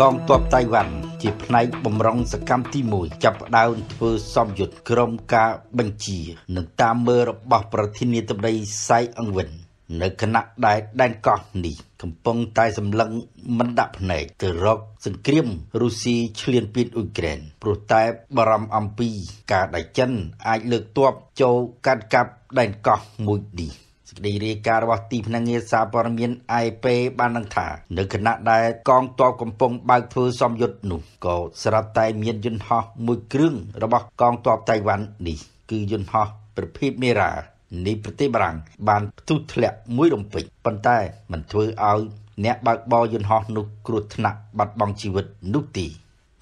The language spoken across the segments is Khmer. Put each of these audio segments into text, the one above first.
កងទ័ពតៃវ៉ាន់ជាផ្នែក បំរុងសកម្មទី1ចាប់ផ្ដើមធ្វើសម្ពយុទ្ធក្រុមការបញ្ជានិងតាមមើលរបស់ ប្រធានាធិបតីសៃអង្វិននៅគណៈដែលដែនកោះនេះកំពុងតែសម្លឹងមិនដាក់ភ្នែកទៅរកសង្គ្រាមរុស្ស៊ីឈ្លានពានអ៊ុយក្រែនព្រោះតែបារម្ភអំពីការដែលចិន អាចលើកទ័ពចូលកាត់កាប់ដែនកោះមួយនេះសេចក្តីរាយការណ៍របស់ទីភ្នាក់ងារសារព័ត៌មាន IP បានដឹងថានៅខណៈដែលកងទ័ពកំពុងបើកធ្វើសម្យុទ្ធនោះក៏ស្រាប់តែមានយន្តហោះ មួយគ្រឿងរបស់កងទ័ពតៃវ៉ាន់នេះគឺយន្តហោះប្រភេទមេរ៉ានៃប្រទេសបារាំងបានផ្ទុះធ្លាក់មួយរំពេចប៉ុន្តែมันធ្វើឲ្យអ្នកបើកបរយន្តហោះនោះ គ្រោះថ្នាក់បាត់បង់ជីវិតនោះទី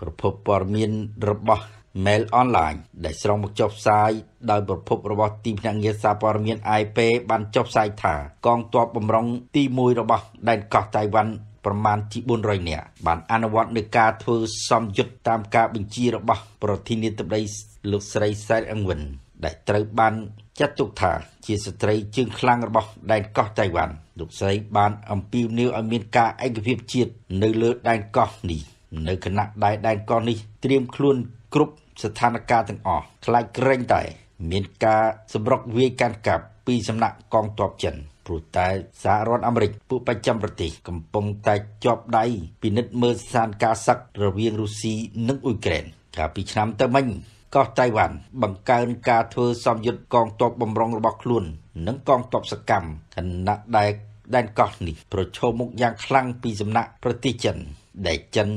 ប្រភពព័ត៌មានរបស់ Mail Online ដែលស្រង់មកចុះផ្សាយដោយប្រភព របស់ទីភ្នាក់ងារសារព័ត៌មាន IP បានចុះផ្សាយថាកងទ័ពបម្រុងទី1របស់ដែនកោះតៃវ៉ាន់ប្រមាណជា400នាក់បានអនុវត្តនឹងការធ្វើសំយុទ្ធតាមការ បញ្ជារបស់ ប្រធានាធិបតីលោកស្រីសែនអង្វិនដែលត្រូវបានចាត់ទុកថាជាស្ត្រីជើងខ្លាំងរបស់ដែនកោះតៃវ៉ាន់លោកស្រីបាន អំពាវនាវឲ្យមានការឯកភាពជាតិនៅលើដែនកោះនេះនៅគណៈដែលដែនកោះនេះត្រៀមខ្លួនគ្រប់ស្ថានភាពទាំងអស់ខ្លាចក្រែងតែមានការសម្រុកវាយកាន់កាប់ពីសំណាក់កងទ័ពចិនព្រោះតែសហរដ្ឋអាមេរិកពួកបច្ចាំប្រទេស កំពុងតែជាប់ដៃពិនិត្យមើលស្ថានភាពសឹករវាងរុស្ស៊ីនិងអ៊ុយក្រែនកាលពីឆ្នាំទៅមិញកោះតៃវ៉ាន់បង្កើនការធ្វើសម្ពយុទ្ធកងទ័ពបំរុងរបស់ខ្លួន និងកងទ័ពសកម្មខណៈដែលដែនកោះនេះប្រឈមមុខយ៉ាងខ្លាំងពីសំណាក់ប្រទេសចិនដែលចិន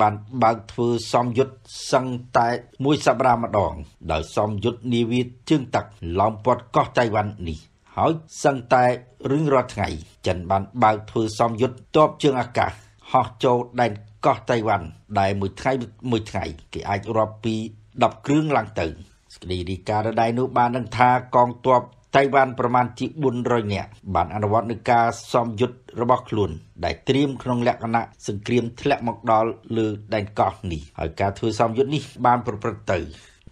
បានបើកធ្វើសំយុទ្ធសឹងតែមួយសប្តាហ៍ម្ដងដោយសំយុទ្ធនាវាជើងទឹកឡោមព័ទ្ធកោះតៃវ៉ាន់នេះ ហើយសឹងតែរឿងរាល់ថ្ងៃចិនបាន បើកធ្វើសំយុទ្ធទ័ពជើងអាកាសហោះចូលដែនកោះតៃវ៉ាន់ដែលមួយថ្ងៃមួយថ្ងៃគេអាចរាប់ពី10គ្រឿងឡើងទៅសេចក្តីរាយការណ៍ដដែលនោះបានដឹងថាកងទ័ពតៃវ៉ាន់ប្រមាណជា400នាក់បានអនុវត្តនឹងការសំយុទ្ធរបស់ខ្លួន ដែលត្រៀមក្នុងលក្ខណៈសង្គ្រាមធ្លាក់មកដល់លើដែនកោះនេះហើយការធ្វើសំយុទ្ធនេះបានប្រព្រឹត្តទៅ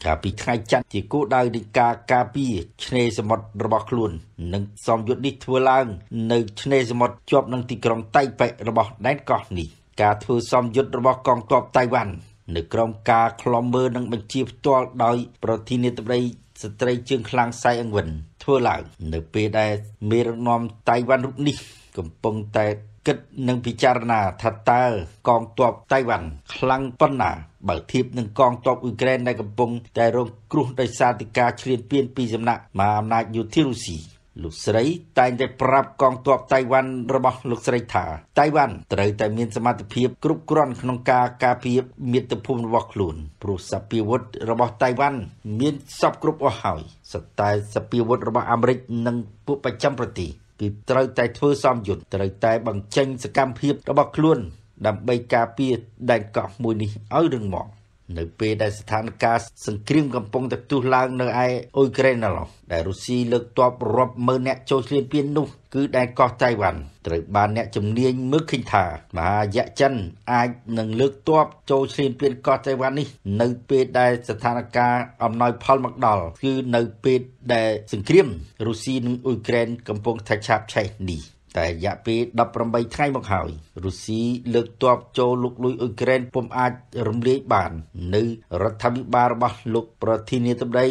កាលពីថ្ងៃច័ន្ទជាគោលដៅនៃការការពារឆ្នេរសមុទ្ររបស់ខ្លួននិងសំយុទ្ធនេះធ្វើឡើង នៅ ឆ្នេរសមុទ្រជាប់នឹងទីក្រុងតៃប៉េរបស់ដែនកោះនេះការធ្វើសំយុទ្ធរបស់កងទ័ពតៃវ៉ាន់នៅក្រោមការឃ្លាំមើលនិងបញ្ជាផ្ទាល់ដោយ ប្រធានាធិបតីស្ត្រីជើងខ្លាំងសៃអង្វិនធ្វើឡើងនៅពេលដែលមេដឹកនាំតៃវ៉ាន់រូបនេះកំពុងតែគិត និងពិចារណាថាតើកងទ័ពតៃវ៉ាន់ខ្លាំងប៉ុណ្ណាបើធៀបនឹងកងទ័ពអ៊ុយក្រែនដែលកំពុងតែរងគ្រោះដោយសារតិការឈ្លានពានពីសំណាក់មហាអំណាចយោធារុស្ស៊ីលោកស្រី តែងតែប្រាប់កងទ័ពតៃវ៉ាន់របស់លោកស្រីថាតៃវ៉ាន់ត្រូវតែមានសមត្ថភាពគ្រប់គ្រាន់ក្នុងការការពារមាតុភូមិរបស់ខ្លួនព្រោះសពាវុធរបស់តៃវ៉ាន់មានសពគ្រប់អស់ហើយសតែសពាវុធរបស់អាមេរិក និងពួកប្រចាំប្រទេសគឺត្រូវតែធ្វើសមយុទ្ធត្រូវតែ បង្ចេញសកម្មភាពរបស់ខ្លួន ដើម្បីការពារដែនកោះមួយនេះឲ្យរឹងមាំ។នៅពេលដែលស្ថានភាពសង្គ្រាមកំពុងតែផ្ទុះឡើងនៅឯអ៊ុយក្រែនណឡោះដែលរុស្ស៊ីលើកទ័ពរាប់ម៉ឺនអ្នកចូលឈ្លានពាននោះ គឺដែនកោះតៃវ៉ាន់ត្រូវបានអ្នកជំនាញមើលឃើញថាមហាយៈចិនអាចនឹងលើកទ័ពចូលឈ្លានពានកោះតៃវ៉ាន់នេះនៅពេលដែលស្ថានភាពអំណោយផលមកដល់គឺនៅពេលដែលសង្គ្រាមរុស្ស៊ីនិងអ៊ុយក្រែនកំពុងថេឆាបឆេះនេះតែរយៈពេល18ថ្ងៃមកហើយរុស្ស៊ីលើកទ័ពចូលលុកលុយអ៊ុយក្រែនពុំអាចរំលាយបាន នៅរដ្ឋាភិបាលរបស់លោកប្រធានាធិបតី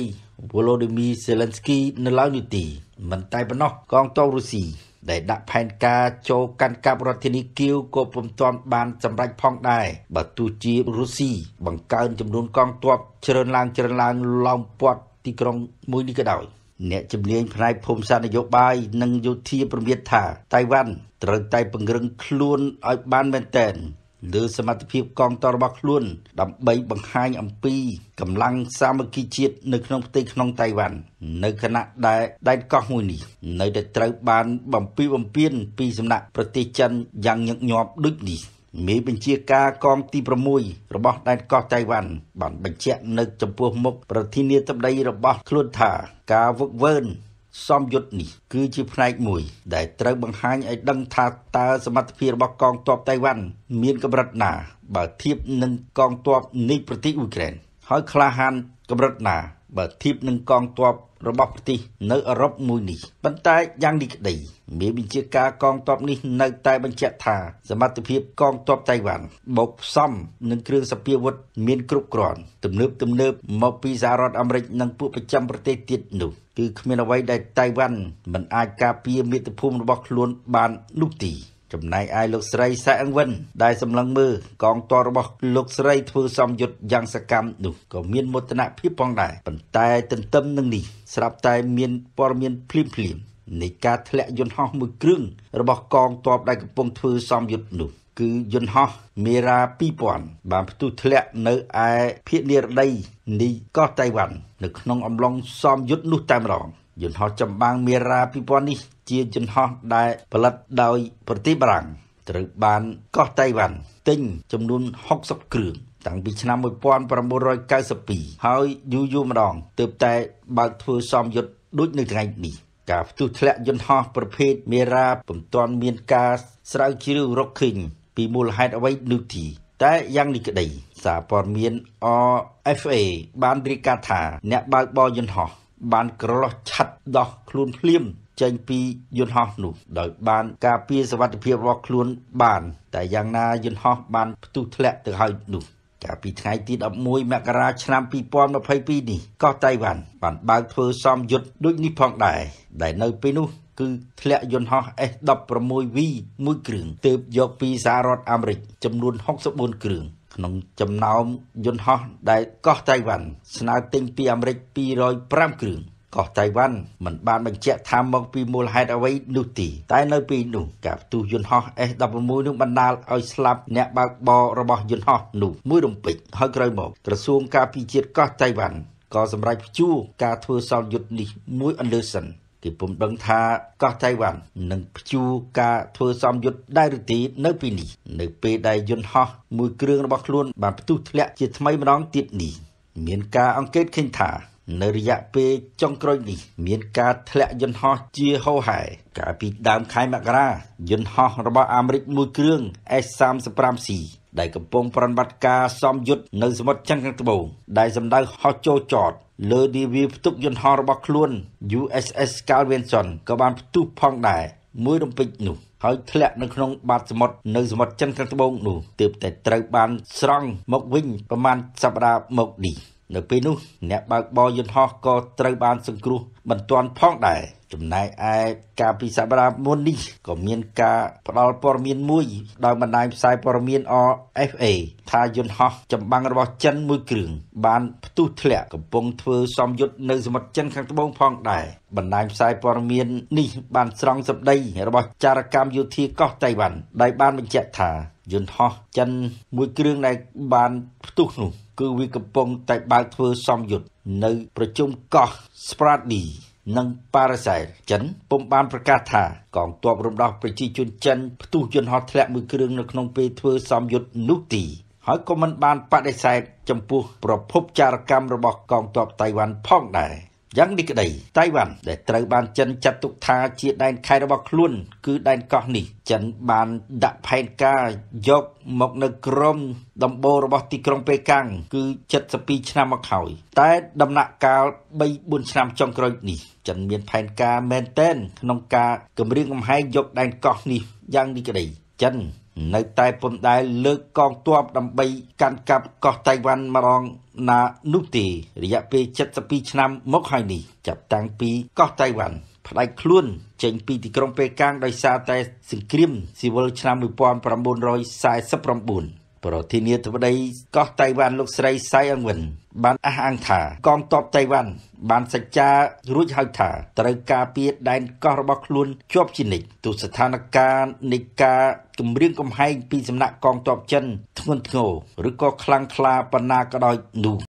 Volodymyr Zelensky នៅឡើយនោះទេមិនតែប៉ុណ្ណោះកងទ័ពរុស្ស៊ីដែលដាក់ផែនការចូលកាន់កាប់រដ្ឋធានីគៀវក៏ពុំទាន់បានសម្រេចផងដែរបើទោះជារុស្ស៊ីបង្កើនចំនួនកងទ័ពច្រើនឡើងច្រើនឡើងឡោមព័ទ្ធទីក្រុងមួយនេះក៏ដោយ។អ្នកជំនាញផ្នែកភូមិសាស្ត្រនយោបាយនិងយោធាប្រមាថថាតៃវ៉ាន់ត្រូវតែពង្រឹងខ្លួនឲ្យបានមែនទែនលើសមត្ថភាពកងទ័ពរបស់ខ្លួនដើម្បីបង្ហាញអំពីកម្លាំងសាមគ្គីជាតិនៅក្នុងផ្ទៃក្នុងតៃវ៉ាន់នៅខណៈដែលដែនកោះមួយនេះនៅតែត្រូវបានបំពីបំពីនពីសំណាក់ប្រទេសចិនយ៉ាងញឹកញាប់ដូចនេះមេបញ្ជាការកងទី6របស់ដែនកោះតៃវ៉ាន់បានបញ្ជាក់នៅចំពោះមុខប្រធានាធិបតីរបស់ខ្លួនថា ការវឹកវើសំយុទ្ធនេះគឺជាផ្នែកមួយដែលត្រូវបង្ហាញឲ្យដឹងថាតើសមត្ថភាពរបស់កងទ័ពតៃវ៉ាន់មានកម្រិតណា បើធៀបនឹងកងទ័ពនៃប្រទេសអ៊ុយក្រែនហើយក្លាហានកម្រិតណាបើធៀបនឹងកងទ័ពរបស់ប្រទេសនៅអឺរ៉ុបមួយនេះប៉ុន្តែយ៉ាងនេះក្តី មានបញ្ជាការកងទ័ពនេះនៅតែបញ្ជាក់ថាសមត្ថភាពកងទ័ពតៃវ៉ាន់បូកផ្សំនឹងគ្រឿងសព្វាវុធមានគ្រប់គ្រាន់ទំនើបទំនើបមកពីសហរដ្ឋអាមេរិកនិងពួកប្រចាំប្រទេសទៀតនោះគឺគ្មានអ្វីដែលតៃវ៉ាន់មិនអាចការពារមាតុភូមិរបស់ខ្លួនបាននោះទេចំណែកឯលោកស្រីសែអង្វិន ដែលសម្លឹងមើលកងទ័ពរបស់លោកស្រីធ្វើសំយុទ្ធយ៉ាងសកម្មនោះក៏មានមោទនភាពផងដែរប៉ុន្តែទន្ទឹមនឹងនេះស្រាប់តែមានព័ត៌មានភ្លាមភ្លាមនៃការធ្លាក់យន្តហោះមួយគ្រឿងរបស់កងទ័ពដែលកំពុងធ្វើសំយុទ្ធនោះគឺយន្តហោះមេរ៉ា2000បានផ្ទុះធ្លាក់នៅឯភៀកនិរដីនៃកោះតៃវ៉ាន់នៅក្នុងអំឡុងសំយុទ្ធនោះតែម្ដងយន្តហោះចម្បាំងមេរ៉ា2000នេះជាយន្តហោះដែលផលិតដោយប្រទេសបារាំងត្រូវបានកោះតៃវ៉ាន់ទិញចំនួន60គ្រឿងតាំងពីឆ្នាំ1992ហើយយូរយូរម្ដងទើបតែបើកធ្វើសំយុទ្ធដូចនៅថ្ងៃនេះ ការផ្ទុះធ្លាក់យន្តហោះប្រភេទមេរ៉ាពុំទាន់មានការស្រាវជ្រាវរកឃើញពីមូលហេតុអ្វីនោះទេតែយ៉ាងនេះក្តីសារព័ត៌មាន RFA បានរាយការណ៍ថាអ្នកបើកបរយន្តហោះ បានក្រឡោះឆាត់ដោះខ្លួនភ្លាមចេញពីយន្តហោះនោះដោយបានការពារសវត្ថិភាពរបស់ខ្លួនបានតែយ៉ាងណាយន្តហោះបានផ្ទុះធ្លាក់ទៅហើយនោះកាលពីថ្ងៃទី11មករាឆ្នាំ2022នេះកោះតៃវ៉ាន់បានបើកធ្វើសំយុទ្ធដូចនេះផងដែរដែលនៅពេលនោះគឺធ្លាក់យន្តហោះ S16V មួយគ្រឿងទើបយកពីសហរដ្ឋអាមេរិកចំនួន64គ្រឿងក្នុងចំណោមយន្តហោះដែលកោះតៃវ៉ាន់ស្នើទិញពីអាមេរិក205គ្រឿងកោះតៃវ៉ាន់មិនបានបញ្ជាក់ថាមកពីមូលហេតុអ្វីនោះទេតែនៅពីនោះការផ្ទុះយន្តហោះ S16 នឹងបណ្ដាលឲ្យស្លាប់អ្នកបើកបររបស់យន្តហោះនោះមួយរំពេចហើយក្រោយមកក្រសួងការពារជាតិកោះតៃវ៉ាន់ក៏សម្រេចព្យួរការធ្វើសោកយុទ្ធនេះមួយអន្លើសិនគេពុំដឹងថាកោះតៃវ៉ាន់នឹងព្យួរការធ្វើសំយុទ្ធដែរឬទេនៅពេលនេះនៅពេលដែលយន្តហោះមួយគ្រឿងរបស់ខ្លួនបានផ្ទុះធ្លាក់ជាថ្មីម្ដងទៀតនេះមានការអង្កេតឃើញថានៅរយៈពេលចុងក្រោយនេះ មានការធ្លាក់យន្តហោះជាហូរហែកាលពីដើមខែមករា យន្តហោះរបស់អាមេរិកមួយគ្រឿង S-35C ដែលកំពុងប្រតិបត្តិការសំយុទ្ធនៅសមុទ្រចិនខាងត្បូង ដែលសម្ដៅហោះចូលចតលើនាវាផ្ទុកយន្តហោះរបស់ខ្លួន USS Carl Vinson ក៏បានផ្ទុះផងដែរមួយរំពេចនោះហើយធ្លាក់នៅក្នុងបាតសមុទ្រនៅសមុទ្រចិនខាងត្បូងនោះទើបតែត្រូវបានស្រង់មកវិញប្រមាណសប្តាហ៍មកនេះនៅពេលនោះអ្នកបើកបរយន្តហោះក៏ត្រូវបានសង្គ្រោះបន្ទាន់ផងដែរចំណែកឯការពីសប្តាហ៍មុននេះក៏មានការផ្ដល់ព័ត៌មានមួយដោយបណ្ដាញផ្សាយព័ត៌មាន RFA ថាយន្តហោះចម្បាំងរបស់ចិនមួយគ្រឿងបានផ្ទុះធ្លាក់កំពុងធ្វើសំយុទ្ធនៅសមុទ្រចិនខាងត្បូងផងដែរបណ្ដាញផ្សាយព័ត៌មាននេះបានស្រង់សម្ដីរបស់ចារកម្មយោធាកោះតៃវ៉ាន់ដោយបានបញ្ជាក់ថាយន្តហោះចិនមួយគ្រឿងដែលបាន ផ្ទុះនោះគឺវាកំពុងតែបើកធ្វើសំយុទ្ធនៅ ប្រជុំកោះស្ប្រាតឌីនិងប៉ារ៉ាសែលចិនពុំបាន ប្រកាសថាកងទ័ពរំដោះប្រជាជនចិនផ្ទុះយន្តហោះធ្លាក់មួយគ្រឿងនៅក្នុងពេលធ្វើសំយុទ្ធនោះទី ហើយក៏មិនបានបដិសេធចំពោះ ប្រភពចារកម្មរបស់កងទ័ពតៃវ៉ាន់ផងដែរយ៉ាងនេះក្តីតៃវ៉ាន់ដែលត្រូវបានចិនចាត់ទុកថាជាដែនខេត្តរបស់ខ្លួនគឺដែនកោះនេះ ចិនបានដាក់ផែនការយកមកនៅក្រមដំបូងរបស់ទីក្រុងប៉េកាំងគឺ72ឆ្នាំមកហើយតែដំណាក់កាល3 4ឆ្នាំចុងក្រោយនេះចិនមានផែនការមែនតែនក្នុងការគម្រាមកំហែងយកដែនកោះ នេះយ៉ាងនេះក្តីចិននៅតែប៉ុន្តែលើកកងទ័ពដើម្បីកាន់កាប់កោះតៃវ៉ាន់ម្ដងណានោះទេរយៈពេល72ឆ្នាំមកហើយនេះចាប់តាំងពីកោះតៃវ៉ាន់ផ្ដាច់ខ្លួនចេញពីទីក្រុងប៉េកាំងដោយសារតែសង្គ្រាមស៊ីវិលឆ្នាំ1949ប្រធានាធិបតីកោះតៃវ៉ាន់លោកស្រីសៃអង្វិនបានអះអាងថា កងទ័ពតៃវ៉ាន់បានសច្ចារួចហៅថាត្រូវការពីដែនកោះរបស់ខ្លួនជាប់ជានិច្ចទោះស្ថានភាពនៃការគម្រាមកំហែងពីសំណាក់កងទ័ពចិនធ្ងន់ធ្ងរឬក៏ខ្លាំងក្លាប៉ុណ្ណាក៏ដោយនោះ